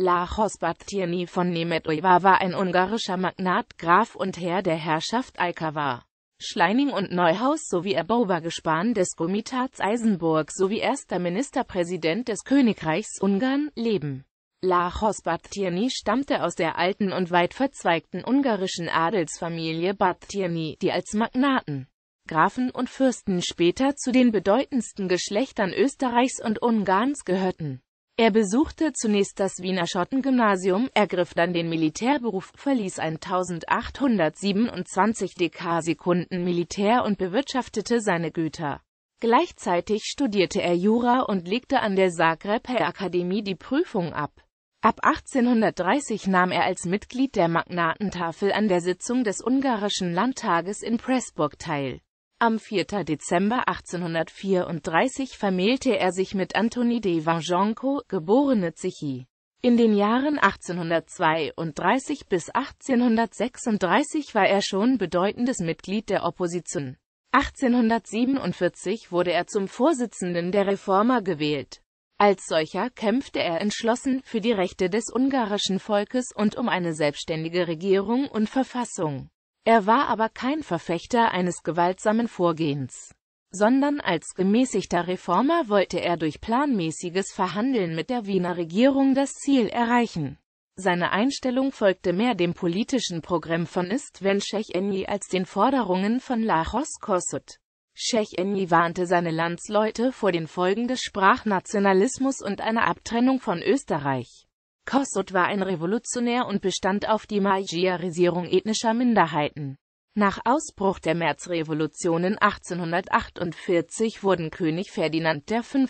Lajos Battieni von Nemetoiva war ein ungarischer Magnat, Graf und Herr der Herrschaft Alkava. Schleining und Neuhaus sowie Erboba Gespan des Komitats Eisenburg sowie erster Ministerpräsident des Königreichs Ungarn, leben. Lajos Battieni stammte aus der alten und weit verzweigten ungarischen Adelsfamilie Battieni, die als Magnaten, Grafen und Fürsten später zu den bedeutendsten Geschlechtern Österreichs und Ungarns gehörten. Er besuchte zunächst das Wiener Schottengymnasium, ergriff dann den Militärberuf, verließ 1827 Dekarsekunden Militär und bewirtschaftete seine Güter. Gleichzeitig studierte er Jura und legte an der Zagreber Akademie die Prüfung ab. Ab 1830 nahm er als Mitglied der Magnatentafel an der Sitzung des ungarischen Landtages in Pressburg teil. Am 4. Dezember 1834 vermählte er sich mit Antoni de Vangenco, geborene Zichy. In den Jahren 1832 bis 1836 war er schon bedeutendes Mitglied der Opposition. 1847 wurde er zum Vorsitzenden der Reformer gewählt. Als solcher kämpfte er entschlossen für die Rechte des ungarischen Volkes und um eine selbstständige Regierung und Verfassung. Er war aber kein Verfechter eines gewaltsamen Vorgehens, sondern als gemäßigter Reformer wollte er durch planmäßiges Verhandeln mit der Wiener Regierung das Ziel erreichen. Seine Einstellung folgte mehr dem politischen Programm von Istven Schechenyi als den Forderungen von Lajos Kossuth. Schechenyi warnte seine Landsleute vor den Folgen des Sprachnationalismus und einer Abtrennung von Österreich. Kossuth war ein Revolutionär und bestand auf die Magyarisierung ethnischer Minderheiten. Nach Ausbruch der Märzrevolutionen 1848 wurden König Ferdinand V.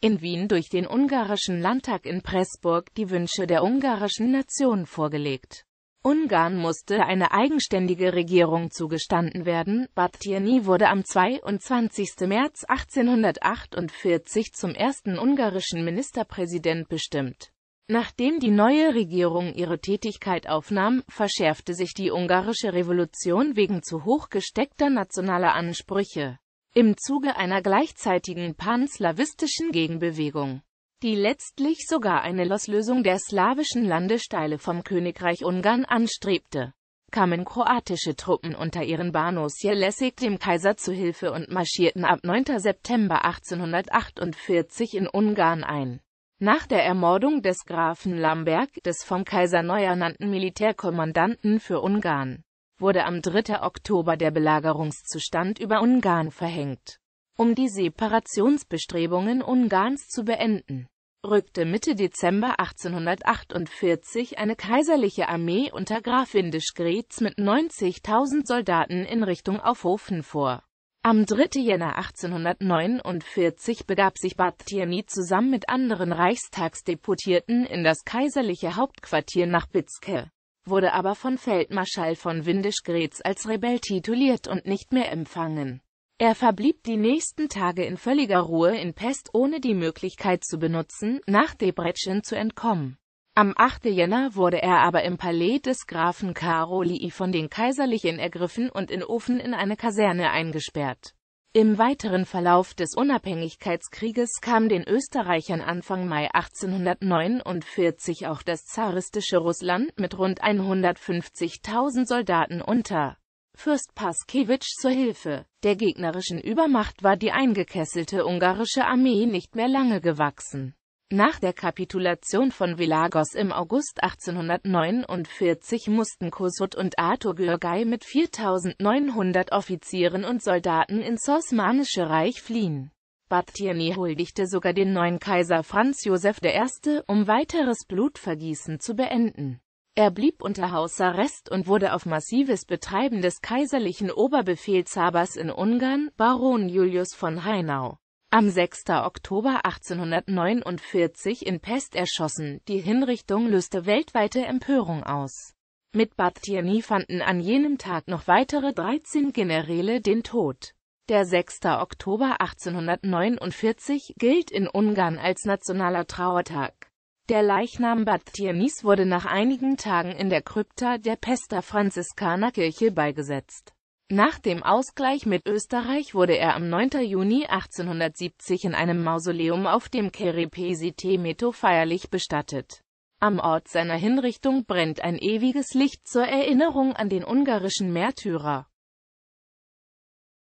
in Wien durch den ungarischen Landtag in Pressburg die Wünsche der ungarischen Nation vorgelegt. Ungarn musste eine eigenständige Regierung zugestanden werden. Battiani wurde am 22. März 1848 zum ersten ungarischen Ministerpräsident bestimmt. Nachdem die neue Regierung ihre Tätigkeit aufnahm, verschärfte sich die ungarische Revolution wegen zu hoch gesteckter nationaler Ansprüche im Zuge einer gleichzeitigen panslawistischen Gegenbewegung, die letztlich sogar eine Loslösung der slawischen Landesteile vom Königreich Ungarn anstrebte kamen kroatische Truppen unter ihren Banos Jelesik dem Kaiser zu Hilfe und marschierten ab 9. September 1848 in Ungarn ein. Nach der Ermordung des Grafen Lamberg, des vom Kaiser neu ernannten Militärkommandanten für Ungarn, wurde am 3. Oktober der Belagerungszustand über Ungarn verhängt. Um die Separationsbestrebungen Ungarns zu beenden, rückte Mitte Dezember 1848 eine kaiserliche Armee unter Graf Windischgrätz mit 90.000 Soldaten in Richtung Aufhofen vor. Am 3. Jänner 1849 begab sich Barthiemy zusammen mit anderen Reichstagsdeputierten in das kaiserliche Hauptquartier nach Bitzke, wurde aber von Feldmarschall von Windischgrätz als Rebell tituliert und nicht mehr empfangen. Er verblieb die nächsten Tage in völliger Ruhe in Pest ohne die Möglichkeit zu benutzen, nach Debrecen zu entkommen. Am 8. Jänner wurde er aber im Palais des Grafen Karolyi von den Kaiserlichen ergriffen und in Ofen in eine Kaserne eingesperrt. Im weiteren Verlauf des Unabhängigkeitskrieges kam den Österreichern Anfang Mai 1849 auch das zaristische Russland mit rund 150.000 Soldaten unter Fürst Paskewitsch zur Hilfe. Der gegnerischen Übermacht war die eingekesselte ungarische Armee nicht mehr lange gewachsen. Nach der Kapitulation von Vilagos im August 1849 mussten Kossuth und Arthur Görgei mit 4.900 Offizieren und Soldaten ins Osmanische Reich fliehen. Battiani huldigte sogar den neuen Kaiser Franz Josef I., um weiteres Blutvergießen zu beenden. Er blieb unter Hausarrest und wurde auf massives Betreiben des kaiserlichen Oberbefehlshabers in Ungarn, Baron Julius von Hainau, am 6. Oktober 1849 in Pest erschossen. Die Hinrichtung löste weltweite Empörung aus. Mit Batthyány fanden an jenem Tag noch weitere 13 Generäle den Tod. Der 6. Oktober 1849 gilt in Ungarn als nationaler Trauertag. Der Leichnam Batthyánis wurde nach einigen Tagen in der Krypta der Pester Franziskanerkirche beigesetzt. Nach dem Ausgleich mit Österreich wurde er am 9. Juni 1870 in einem Mausoleum auf dem Kerepesi Temeto feierlich bestattet. Am Ort seiner Hinrichtung brennt ein ewiges Licht zur Erinnerung an den ungarischen Märtyrer.